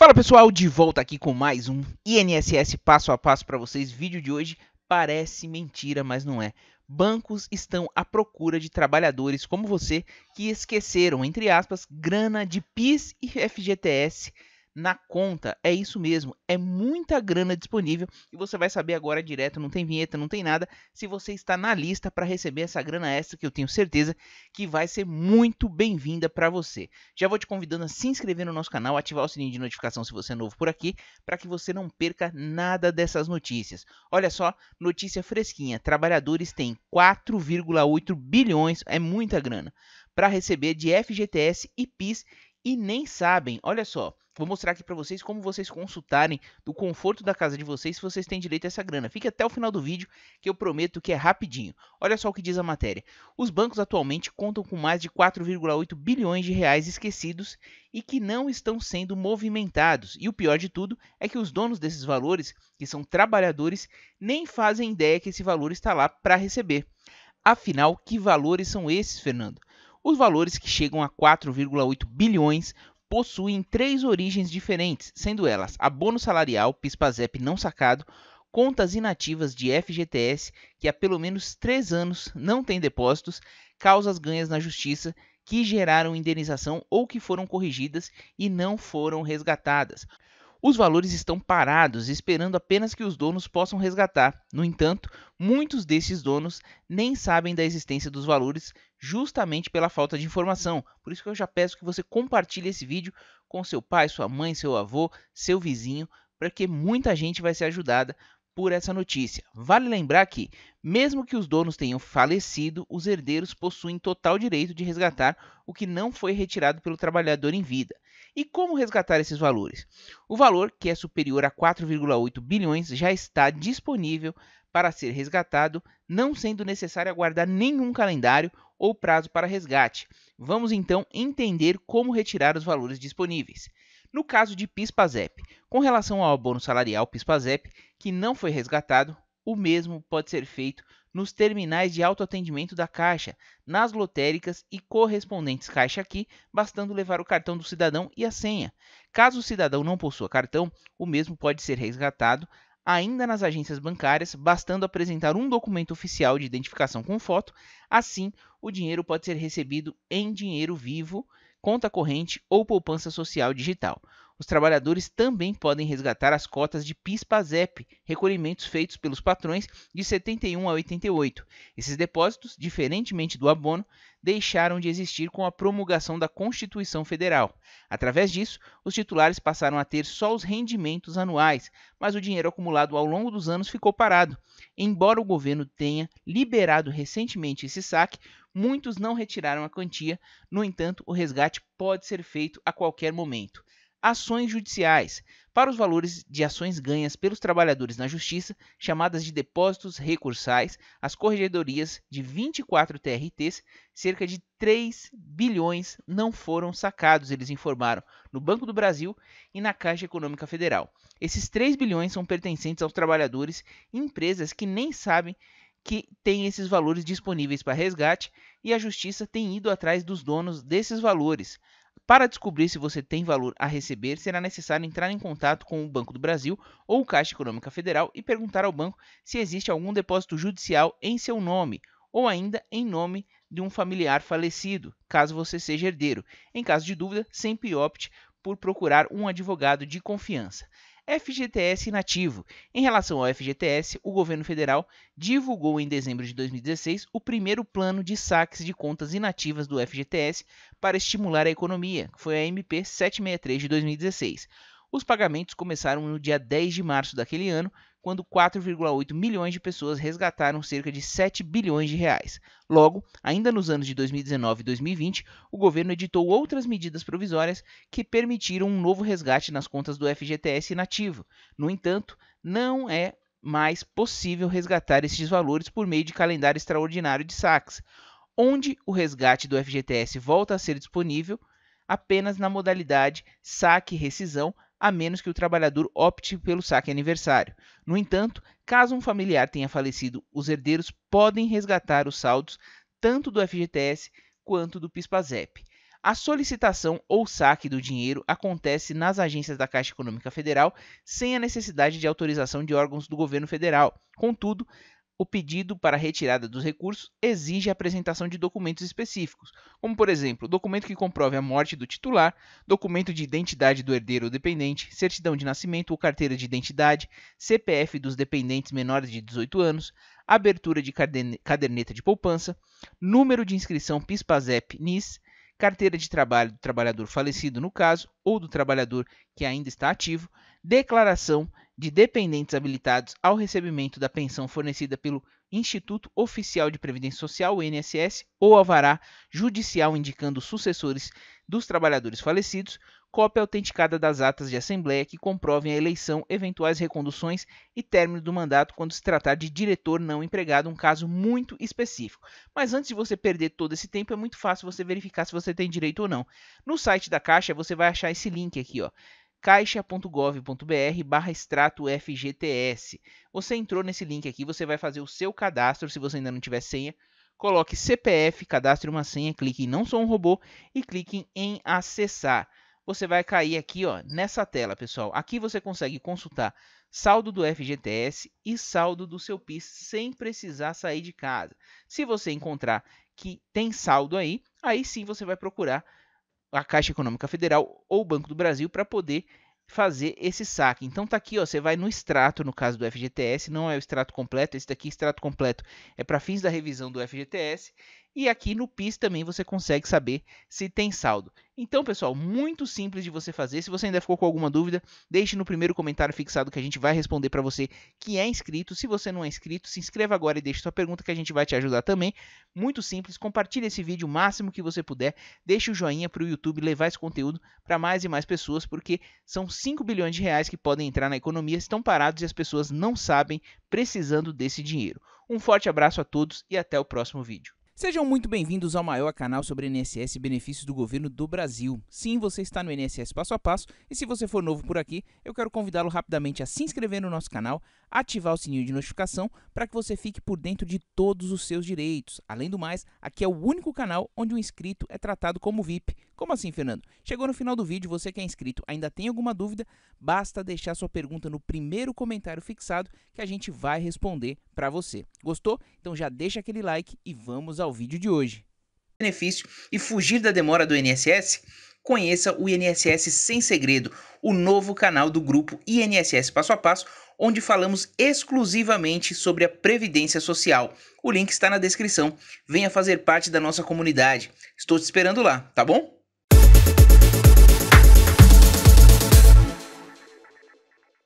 Fala pessoal, de volta aqui com mais um INSS passo a passo para vocês. Vídeo de hoje parece mentira, mas não é. Bancos estão à procura de trabalhadores como você que esqueceram, entre aspas, grana de PIS e FGTS na conta. É isso mesmo, é muita grana disponível e você vai saber agora direto, não tem vinheta, não tem nada, se você está na lista para receber essa grana extra que eu tenho certeza que vai ser muito bem-vinda para você. Já vou te convidando a se inscrever no nosso canal, ativar o sininho de notificação se você é novo por aqui, para que você não perca nada dessas notícias. Olha só, notícia fresquinha, trabalhadores têm 4,8 bilhões, é muita grana, para receber de FGTS e PIS e nem sabem. Olha só, Vou mostrar aqui para vocês como vocês consultarem do conforto da casa de vocês se vocês têm direito a essa grana. Fique até o final do vídeo que eu prometo que é rapidinho. Olha só o que diz a matéria. Os bancos atualmente contam com mais de 4,8 bilhões de reais esquecidos e que não estão sendo movimentados. E o pior de tudo é que os donos desses valores, que são trabalhadores, nem fazem ideia que esse valor está lá para receber. Afinal, que valores são esses, Fernando? Os valores que chegam a 4,8 bilhões possuem três origens diferentes, sendo elas abono salarial, PIS/PASEP não sacado, contas inativas de FGTS que há pelo menos três anos não têm depósitos, causas ganhas na justiça que geraram indenização ou que foram corrigidas e não foram resgatadas. Os valores estão parados, esperando apenas que os donos possam resgatar. No entanto, muitos desses donos nem sabem da existência dos valores justamente pela falta de informação. Por isso que eu já peço que você compartilhe esse vídeo com seu pai, sua mãe, seu avô, seu vizinho, porque muita gente vai ser ajudada por essa notícia. Vale lembrar que, mesmo que os donos tenham falecido, os herdeiros possuem total direito de resgatar o que não foi retirado pelo trabalhador em vida. E como resgatar esses valores? O valor, que é superior a 4,8 bilhões, já está disponível para ser resgatado, não sendo necessário aguardar nenhum calendário ou prazo para resgate. Vamos então entender como retirar os valores disponíveis. No caso de PIS/PASEP, com relação ao abono salarial PIS/PASEP que não foi resgatado, o mesmo pode ser feito nos terminais de autoatendimento da Caixa, nas lotéricas e correspondentes Caixa Aqui, bastando levar o cartão do cidadão e a senha. Caso o cidadão não possua cartão, o mesmo pode ser resgatado ainda nas agências bancárias, bastando apresentar um documento oficial de identificação com foto. Assim, o dinheiro pode ser recebido em dinheiro vivo conta corrente ou poupança social digital. Os trabalhadores também podem resgatar as cotas de PIS/PASEP, recolhimentos feitos pelos patrões de 71 a 88. Esses depósitos, diferentemente do abono, deixaram de existir com a promulgação da Constituição Federal. Através disso, os titulares passaram a ter só os rendimentos anuais, mas o dinheiro acumulado ao longo dos anos ficou parado. Embora o governo tenha liberado recentemente esse saque, muitos não retiraram a quantia, no entanto, o resgate pode ser feito a qualquer momento ações judiciais, para os valores de ações ganhas pelos trabalhadores na Justiça, chamadas de depósitos recursais, as corregedorias de 24 TRTs, cerca de 3 bilhões não foram sacados, eles informaram, no Banco do Brasil e na Caixa Econômica Federal. Esses 3 bilhões são pertencentes aos trabalhadores e empresas que nem sabem que têm esses valores disponíveis para resgate e a Justiça tem ido atrás dos donos desses valores. Para descobrir se você tem valor a receber, será necessário entrar em contato com o Banco do Brasil ou Caixa Econômica Federal e perguntar ao banco se existe algum depósito judicial em seu nome ou ainda em nome de um familiar falecido, caso você seja herdeiro. Em caso de dúvida, sempre opte por procurar um advogado de confiança. FGTS inativo. Em relação ao FGTS, o governo federal divulgou em dezembro de 2016 o primeiro plano de saques de contas inativas do FGTS para estimular a economia, que foi a MP 763 de 2016. Os pagamentos começaram no dia 10 de março daquele ano, quando 4,8 milhões de pessoas resgataram cerca de 7 bilhões de reais. Logo, ainda nos anos de 2019 e 2020, o governo editou outras medidas provisórias que permitiram um novo resgate nas contas do FGTS inativo. No entanto, não é mais possível resgatar esses valores por meio de calendário extraordinário de saques, onde o resgate do FGTS volta a ser disponível apenas na modalidade saque-rescisão a menos que o trabalhador opte pelo saque aniversário. No entanto, caso um familiar tenha falecido, os herdeiros podem resgatar os saldos tanto do FGTS quanto do PISPAZEP. A solicitação ou saque do dinheiro acontece nas agências da Caixa Econômica Federal sem a necessidade de autorização de órgãos do governo federal. Contudo, o pedido para retirada dos recursos exige a apresentação de documentos específicos, como, por exemplo, documento que comprove a morte do titular, documento de identidade do herdeiro ou dependente, certidão de nascimento ou carteira de identidade, CPF dos dependentes menores de 18 anos, abertura de caderneta de poupança, número de inscrição PIS-PASEP-NIS, carteira de trabalho do trabalhador falecido, no caso, ou do trabalhador que ainda está ativo, declaração de dependentes habilitados ao recebimento da pensão fornecida pelo Instituto Oficial de Previdência Social, o INSS, ou alvará judicial indicando sucessores dos trabalhadores falecidos, cópia autenticada das atas de assembleia que comprovem a eleição, eventuais reconduções e término do mandato quando se tratar de diretor não empregado, um caso muito específico. Mas antes de você perder todo esse tempo, é muito fácil você verificar se você tem direito ou não. No site da Caixa, você vai achar esse link aqui, ó caixa.gov.br barra extrato FGTS. Você entrou nesse link aqui, você vai fazer o seu cadastro, se você ainda não tiver senha, coloque CPF, cadastre uma senha, clique em não sou um robô e clique em acessar você vai cair aqui ó, nessa tela, pessoal. Aqui você consegue consultar saldo do FGTS e saldo do seu PIS sem precisar sair de casa. Se você encontrar que tem saldo aí, aí sim você vai procurar a Caixa Econômica Federal ou o Banco do Brasil para poder fazer esse saque. Então tá aqui, ó, você vai no extrato, no caso do FGTS, não é o extrato completo, esse daqui extrato completo é para fins da revisão do FGTS e aqui no PIS também você consegue saber se tem saldo. Então, pessoal, muito simples de você fazer. Se você ainda ficou com alguma dúvida, deixe no primeiro comentário fixado que a gente vai responder para você que é inscrito. Se você não é inscrito, se inscreva agora e deixe sua pergunta que a gente vai te ajudar também. Muito simples, compartilhe esse vídeo o máximo que você puder. Deixe o joinha para o YouTube levar esse conteúdo para mais e mais pessoas, porque são 5 bilhões de reais que podem entrar na economia, estão parados e as pessoas não sabem precisando desse dinheiro. Um forte abraço a todos e até o próximo vídeo. Sejam muito bem-vindos ao maior canal sobre INSS e benefícios do governo do Brasil. Sim, você está no INSS Passo a Passo e se você for novo por aqui, eu quero convidá-lo rapidamente a se inscrever no nosso canal, ativar o sininho de notificação para que você fique por dentro de todos os seus direitos. Além do mais, aqui é o único canal onde um inscrito é tratado como VIP. Como assim, Fernando? Chegou no final do vídeo, você que é inscrito ainda tem alguma dúvida? Basta deixar sua pergunta no primeiro comentário fixado que a gente vai responder para você. Gostou? Então já deixa aquele like e vamos ao vídeo de hoje. Benefício e fugir da demora do INSS? Conheça o INSS Sem Segredo, o novo canal do grupo INSS Passo a Passo, onde falamos exclusivamente sobre a previdência social. O link está na descrição. Venha fazer parte da nossa comunidade. Estou te esperando lá, tá bom?